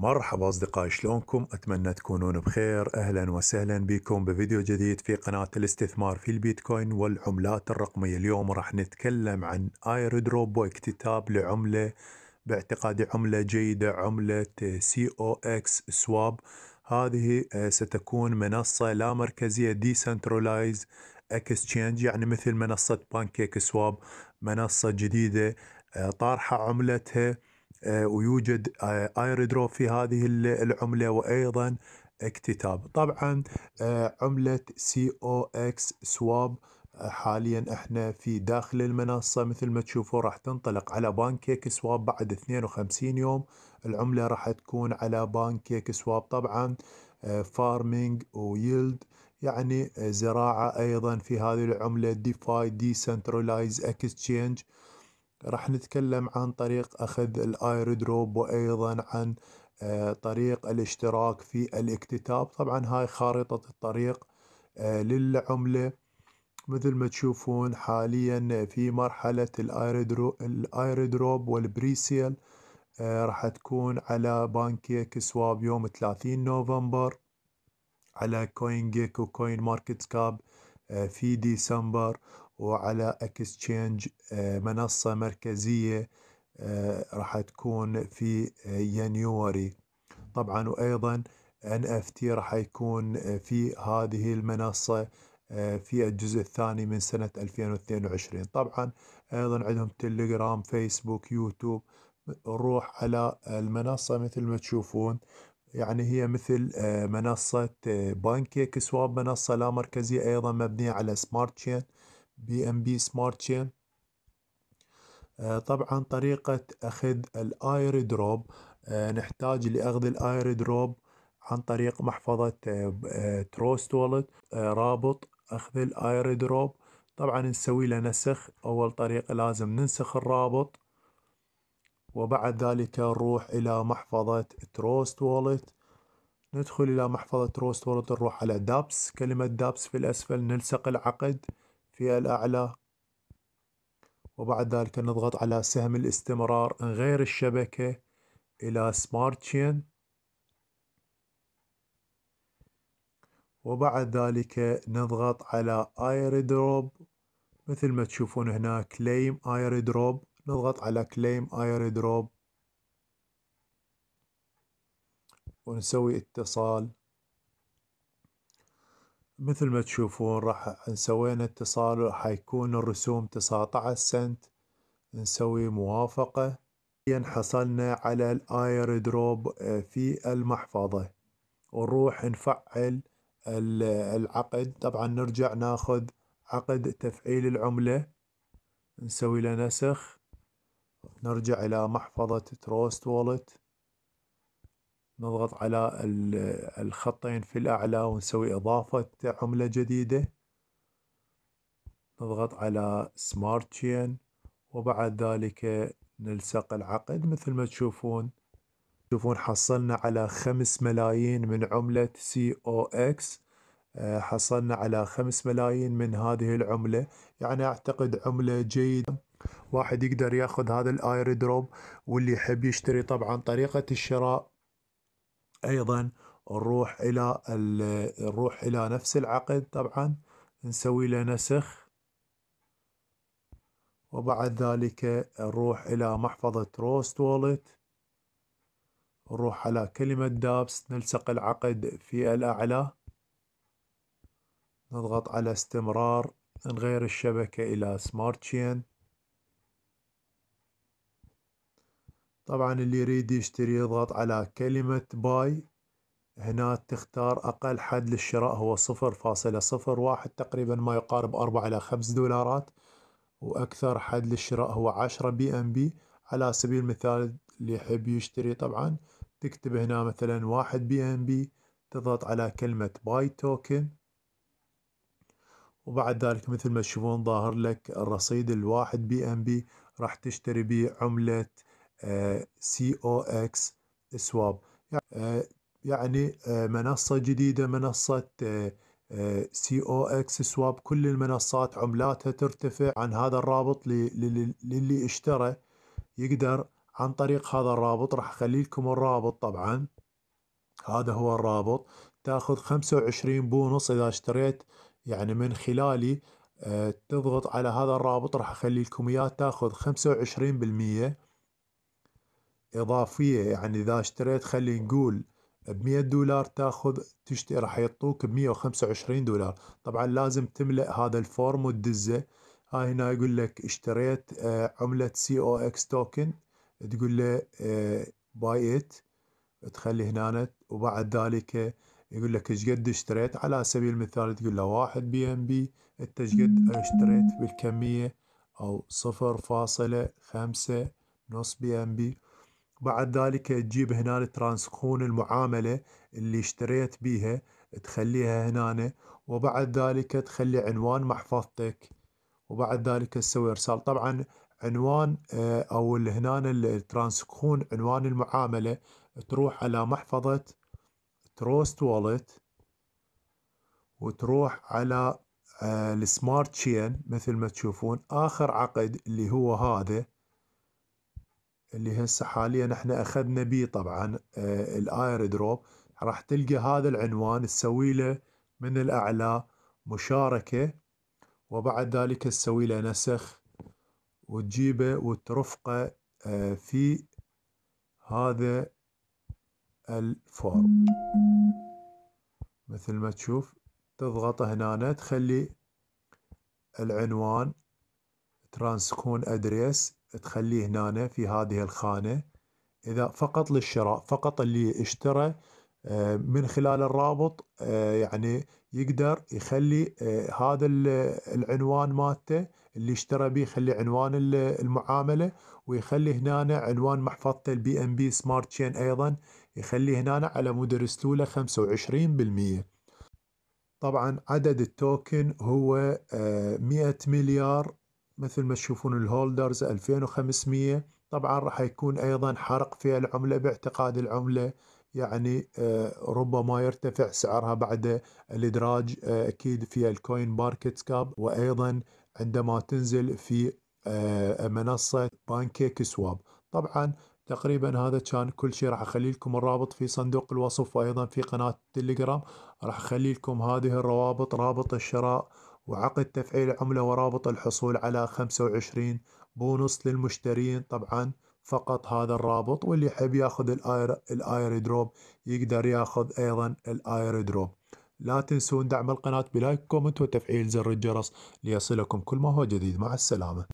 مرحبا أصدقائي شلونكم؟ أتمنى تكونون بخير أهلا وسهلا بكم بفيديو جديد في قناة الاستثمار في البيتكوين والعملات الرقمية اليوم راح نتكلم عن ايردروب واكتتاب لعملة باعتقادي عملة جيدة عملة سي او اكس سواب هذه آه، ستكون منصة لا مركزية ديسنترلايز اكسشينج يعني مثل منصة بانكيك سواب منصة جديدة آه، طارحة عملتها آه، ويوجد ايردروب آه، في هذه العمله وايضا اكتتاب طبعا آه، عمله سي او اكس سواب حاليا احنا في داخل المنصة مثل ما تشوفوا راح تنطلق على بانكيك سواب بعد 52 يوم العملة راح تكون على بانكيك سواب طبعا فارمينج ويلد يعني زراعة ايضا في هذه العملة ديفاي ديسنترلايز اكسشينج راح نتكلم عن طريق أخذ الآيردروب وأيضا عن آه، طريق الاشتراك في الاكتتاب طبعا هاي خارطة الطريق آه، للعملة مثل ما تشوفون حاليا في مرحلة الايردروب والبريسيل آه، راح تكون على بانكيك سواب يوم 30 نوفمبر على كوين جيك وكوين ماركت كاب في ديسمبر وعلى اكسشينج آه، منصة مركزية آه، راح تكون في آه، يانيوري طبعا وايضا تي راح يكون في هذه المنصة في الجزء الثاني من سنة 2022 طبعا أيضا عندهم تليجرام فيسبوك يوتيوب نروح على المنصة مثل ما تشوفون يعني هي مثل منصة بانكيك سواب منصة لا مركزية أيضا مبنية على سمارت تشين بي ام بي سمارت آه، تشين طبعا طريقة أخذ الآير دروب آه، نحتاج لأخذ الآير دروب عن طريق محفظة تروست آه، والت رابط أخذ الآير دروب طبعا نسوي له نسخ أول طريقة لازم ننسخ الرابط وبعد ذلك نروح إلى محفظة تروست والت ندخل إلى محفظة تروست والت نروح على دابس كلمة دابس في الأسفل نلصق العقد في الأعلى وبعد ذلك نضغط على سهم الاستمرار نغير الشبكة إلى سمارت تشين وبعد ذلك نضغط على اير دروب مثل ما تشوفون هنا كليم اير دروب نضغط على كليم اير دروب ونسوي اتصال مثل ما تشوفون راح نسوينا اتصال حيكون الرسوم 19 سنت نسوي موافقة حصلنا على الاير دروب آه، في المحفظة ونروح نفعل العقد طبعا نرجع ناخذ عقد تفعيل العملة نسوي له نسخ نرجع إلى محفظة تروست وولت نضغط على الخطين في الأعلى ونسوي إضافة عملة جديدة نضغط على سمارت Chain وبعد ذلك نلصق العقد مثل ما تشوفون تشوفون حصلنا على خمس ملايين من عملة سي او اكس حصلنا على خمس ملايين من هذه العملة يعني أعتقد عملة جيدة واحد يقدر ياخذ هذا الاير دروب واللي يحب يشتري طبعا طريقة الشراء ايضا نروح الى نروح الى نفس العقد طبعا نسوي له نسخ وبعد ذلك نروح الى محفظة روست وولت نروح على كلمة دابس نلصق العقد في الاعلى نضغط على استمرار نغير الشبكة الى سمارت تشين طبعا اللي يريد يشتري يضغط على كلمة باي هنا تختار أقل حد للشراء هو صفر فاصلة صفر واحد تقريبا ما يقارب أربعة إلى خمس دولارات وأكثر حد للشراء هو عشرة بي أم بي على سبيل المثال اللي يحب يشتري طبعا تكتب هنا مثلا واحد بي أم بي تضغط على كلمة باي توكن وبعد ذلك مثل ما تشوفون ظاهر لك الرصيد الواحد بي أم بي راح تشتري به عملة سي او اكس سواب يعني, آه، يعني، آه، منصة جديدة منصة سي او اكس سواب كل المنصات عملاتها ترتفع عن هذا الرابط للي اشترى يقدر عن طريق هذا الرابط راح اخلي لكم الرابط طبعا هذا هو الرابط تاخذ 25 بونص اذا اشتريت يعني من خلالي آه، تضغط على هذا الرابط راح اخلي لكم اياه تاخذ 25% إضافية يعني إذا اشتريت خلي نقول بمية دولار تاخذ تشتري راح يعطوك بمية وخمسة وعشرين دولار طبعا لازم تملأ هذا الفورم وتدزه هاي هنا يقول لك اشتريت آه، عملة سي او اكس توكن تقول له باي آه، ات تخلي هنا وبعد ذلك يقول لك ايش قد اشتريت على سبيل المثال تقول له واحد بي ام بي انت ايش قد اشتريت بالكمية او صفر فاصلة خمسة نص بي ام بي بعد ذلك تجيب هنا ترانسخون المعاملة اللي اشتريت بيها تخليها هنا وبعد ذلك تخلي عنوان محفظتك وبعد ذلك تسوي ارسال طبعا عنوان آه، او هنا الترانسخون عنوان المعاملة تروح على محفظة تروست والت وتروح على آه، السمارت تشين مثل ما تشوفون اخر عقد اللي هو هذا اللي هسه حاليا احنا اخذنا بيه طبعا آه، الاير دروب راح تلقى هذا العنوان تسوي له من الاعلى مشاركه وبعد ذلك تسوي له نسخ وتجيبه وترفقه آه، في هذا الفورم مثل ما تشوف تضغط هنا تخلي العنوان ترانسكون ادريس تخليه هنا في هذه الخانه اذا فقط للشراء فقط اللي اشترى آه، من خلال الرابط آه، يعني يقدر يخلي آه، هذا العنوان مالته اللي اشترى به يخلي عنوان المعامله ويخلي هنا عنوان محفظته البي ام بي سمارت تشين ايضا يخلي هنا على مود رسلوله 25% طبعا عدد التوكن هو 100 مليار مثل ما تشوفون الهولدرز 2500 طبعا راح يكون ايضا حرق في العمله باعتقاد العمله يعني آه، ربما يرتفع سعرها بعد الادراج آه، اكيد في الكوين ماركت كاب وايضا عندما تنزل في آه، منصه بانكيك سواب طبعا تقريبا هذا كان كل شيء راح اخلي لكم الرابط في صندوق الوصف وايضا في قناة التليجرام راح اخلي لكم هذه الروابط رابط الشراء وعقد تفعيل عملة ورابط الحصول على 25 بونص للمشترين طبعا فقط هذا الرابط واللي يحب ياخذ الاير الاير دروب يقدر ياخذ ايضا الاير دروب لا تنسون دعم القناة بلايك كومنت وتفعيل زر الجرس ليصلكم كل ما هو جديد مع السلامة